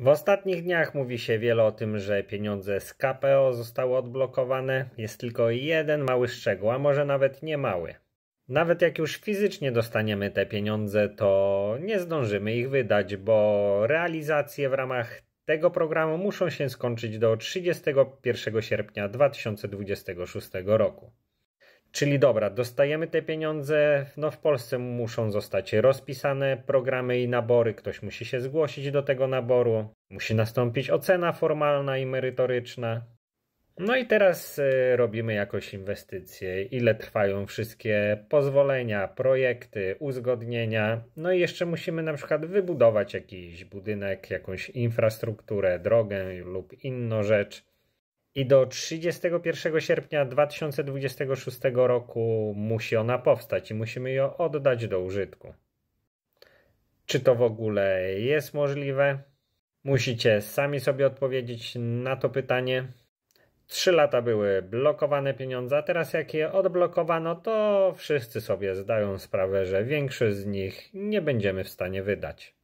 W ostatnich dniach mówi się wiele o tym, że pieniądze z KPO zostały odblokowane. Jest tylko jeden mały szczegół, a może nawet nie mały. Nawet jak już fizycznie dostaniemy te pieniądze, to nie zdążymy ich wydać, bo realizacje w ramach tego programu muszą się skończyć do 31 sierpnia 2026 roku. Czyli dobra, dostajemy te pieniądze, no w Polsce muszą zostać rozpisane programy i nabory, ktoś musi się zgłosić do tego naboru, musi nastąpić ocena formalna i merytoryczna. No i teraz e, robimy jakoś inwestycje, ile trwają wszystkie pozwolenia, projekty, uzgodnienia. No i jeszcze musimy na przykład wybudować jakiś budynek, jakąś infrastrukturę, drogę lub inną rzecz. I do 31 sierpnia 2026 roku musi ona powstać i musimy ją oddać do użytku. Czy to w ogóle jest możliwe? Musicie sami sobie odpowiedzieć na to pytanie. Trzy lata były blokowane pieniądze, a teraz jak je odblokowano, to wszyscy sobie zdają sprawę, że większość z nich nie będziemy w stanie wydać.